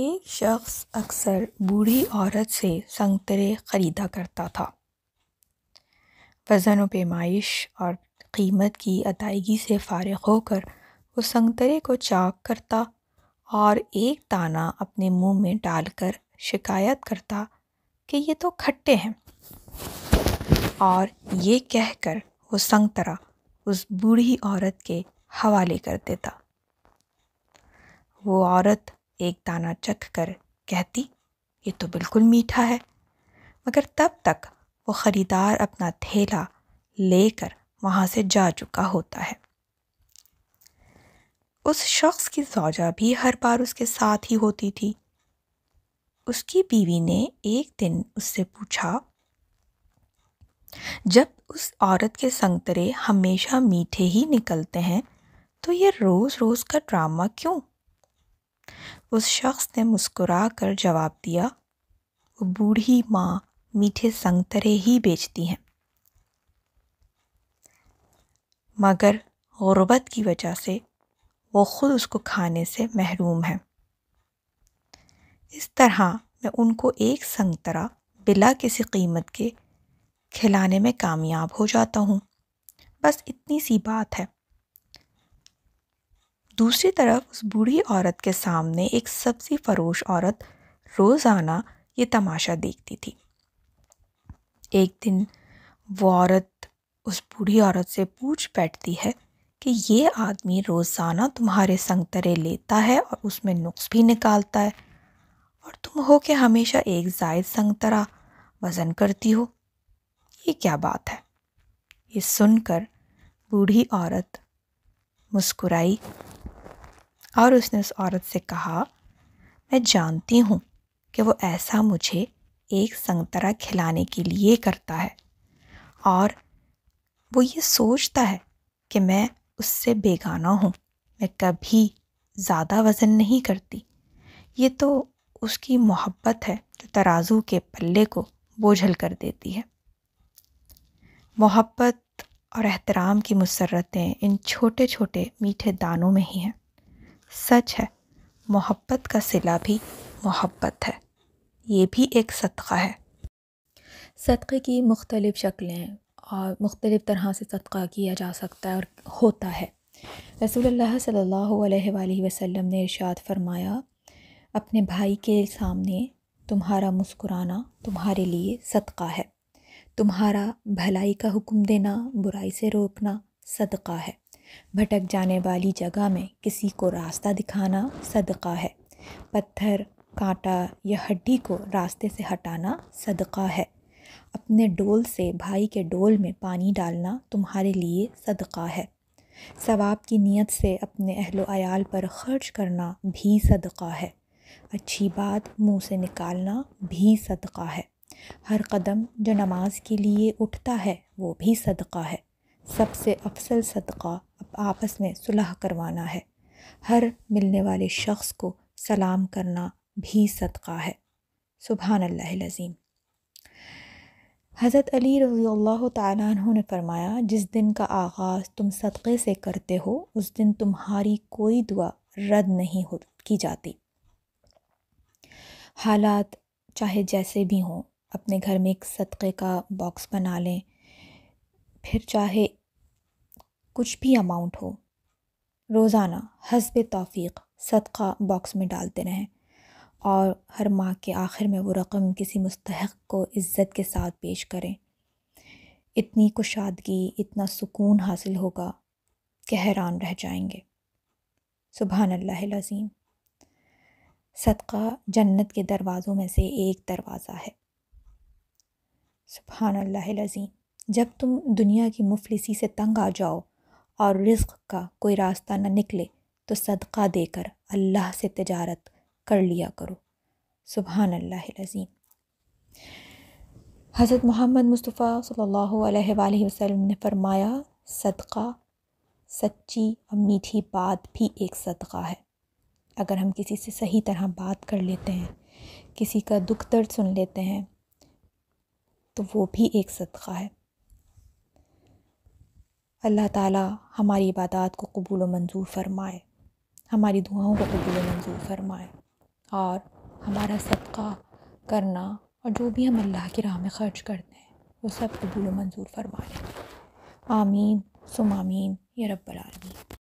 एक शख्स अक्सर बूढ़ी औरत से संगतरे ख़रीदा करता था वज़न व पेमाइश और कीमत की अदायगी से फारग होकर वो संगतरे को चाक करता और एक ताना अपने मुंह में डालकर शिकायत करता कि ये तो खट्टे हैं और ये कहकर वो संगतरा उस बूढ़ी औरत के हवाले कर देता वो औरत एक दाना चख कर कहती ये तो बिल्कुल मीठा है मगर तब तक वो ख़रीदार अपना थैला लेकर वहाँ से जा चुका होता है उस शख्स की सौजा भी हर बार उसके साथ ही होती थी उसकी बीवी ने एक दिन उससे पूछा जब उस औरत के संगतरे हमेशा मीठे ही निकलते हैं तो ये रोज़ रोज़ का ड्रामा क्यों उस शख्स ने मुस्कुरा कर जवाब दिया वो बूढ़ी माँ मीठे संगतरे ही बेचती हैं मगर गुरबत की वजह से वो ख़ुद उसको खाने से महरूम है इस तरह मैं उनको एक संगतरा बिला किसी कीमत के खिलाने में कामयाब हो जाता हूँ बस इतनी सी बात है दूसरी तरफ उस बूढ़ी औरत के सामने एक सब्जी फरोश औरत रोज़ाना ये तमाशा देखती थी एक दिन वो औरत उस बूढ़ी औरत से पूछ बैठती है कि ये आदमी रोज़ाना तुम्हारे संगतरे लेता है और उसमें नुक्स भी निकालता है और तुम हो के हमेशा एक जायद संगतरा वज़न करती हो ये क्या बात है ये सुनकर बूढ़ी औरत मुस्कुराई और उसने उस औरत से कहा मैं जानती हूँ कि वो ऐसा मुझे एक संगतरा खिलाने के लिए करता है और वो ये सोचता है कि मैं उससे बेगाना हूँ मैं कभी ज़्यादा वज़न नहीं करती ये तो उसकी मोहब्बत है जो तराजू के पल्ले को बोझल कर देती है मोहब्बत और एहतराम की मुसरतें इन छोटे छोटे मीठे दानों में ही हैं सच है मोहब्बत का सिला भी मोहब्बत है ये भी एक सदका है सदक़े की मुख्तलिफ़ शक्लें हैं और मुख्तलिफ़ तरह से सदका किया जा सकता है और होता है रसूल सल्ला वसम ने इरशाद फरमाया अपने भाई के सामने तुम्हारा मुस्कुराना तुम्हारे लिए सदका है तुम्हारा भलाई का हुक्म देना बुराई से रोकना सदका है भटक जाने वाली जगह में किसी को रास्ता दिखाना सदका है पत्थर कांटा या हड्डी को रास्ते से हटाना सदका है अपने डोल से भाई के डोल में पानी डालना तुम्हारे लिए सदका है सवाब की नीयत से अपने अहलो आयाल पर खर्च करना भी सदका है अच्छी बात मुंह से निकालना भी सदका है हर कदम जो नमाज के लिए उठता है वो भी सदका है सबसे अफसल सदका आपस में सुलह करवाना है हर मिलने वाले शख्स को सलाम करना भी सदका है सुबहान अल्लाज़ीम हज़रत अली रज़ी तु ने फरमाया जिस दिन का आगाज़ तुम सदक़े से करते हो उस दिन तुम्हारी कोई दुआ रद्द नहीं हो की जाती हालात चाहे जैसे भी हों अपने घर में एक सदक़े का बॉक्स बना लें फिर चाहे कुछ भी अमाउंट हो रोज़ाना हसब तोफ़ी सदका बॉक्स में डालते रहें और हर माह के आखिर में वो रकम किसी मुस्तक़ को इज़्ज़त के साथ पेश करें इतनी कुशादगी इतना सुकून हासिल होगा कि हैरान रह जाएंगे सुबहान अल्लाज़ीम सदका जन्नत के दरवाज़ों में से एक दरवाज़ा है सुबहान अल्लाज़ीम जब तुम दुनिया की मुफलिसी से तंग आ जाओ और रिस्क का कोई रास्ता न निकले तो सदका देकर अल्लाह से तजारत कर लिया करो सुबहान अल्लाह हज़रत मोहम्मद मुस्तफ़ा सल्लल्लाहु अलैहि वसल्लम ने फरमाया सदका सच्ची और मीठी बात भी एक सदका है अगर हम किसी से सही तरह बात कर लेते हैं किसी का दुख दर्द सुन लेते हैं तो वो भी एक सदका है अल्लाह ताला हमारी इबादत को कबूल मंजूर फ़रमाए हमारी दुआओं को कबूल मंजूर फ़रमाए और हमारा सदका करना और जो भी हम अल्लाह की राह में ख़र्च करते हैं वो सब कबूल मंजूर फ़रमाए आमीन सुमामीन या रब्बल आलमीन